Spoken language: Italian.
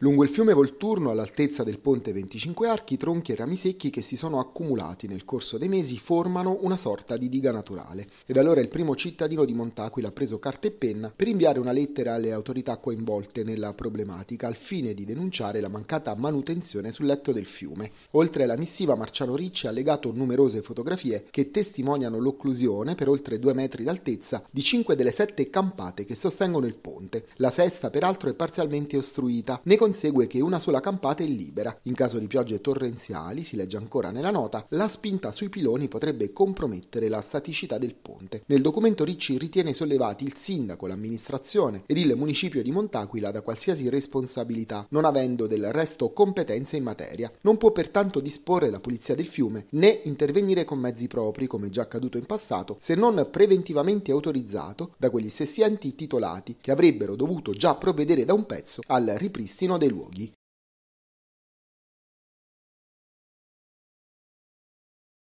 Lungo il fiume Volturno, all'altezza del ponte 25 archi, tronchi e rami secchi che si sono accumulati nel corso dei mesi formano una sorta di diga naturale. Ed allora il primo cittadino di Montaquila ha preso carta e penna per inviare una lettera alle autorità coinvolte nella problematica al fine di denunciare la mancata manutenzione sul letto del fiume. Oltre alla missiva, Marciano Ricci ha legato numerose fotografie che testimoniano l'occlusione per oltre due metri d'altezza di cinque delle sette campate che sostengono il ponte. La sesta, peraltro, è parzialmente ostruita. Nei consegue che una sola campata è libera. In caso di piogge torrenziali, si legge ancora nella nota, la spinta sui piloni potrebbe compromettere la staticità del ponte. Nel documento Ricci ritiene sollevati il sindaco, l'amministrazione ed il municipio di Montaquila da qualsiasi responsabilità, non avendo del resto competenze in materia. Non può pertanto disporre la pulizia del fiume né intervenire con mezzi propri, come già accaduto in passato, se non preventivamente autorizzato da quegli stessi enti titolati che avrebbero dovuto già provvedere da un pezzo al ripristino uno dei luoghi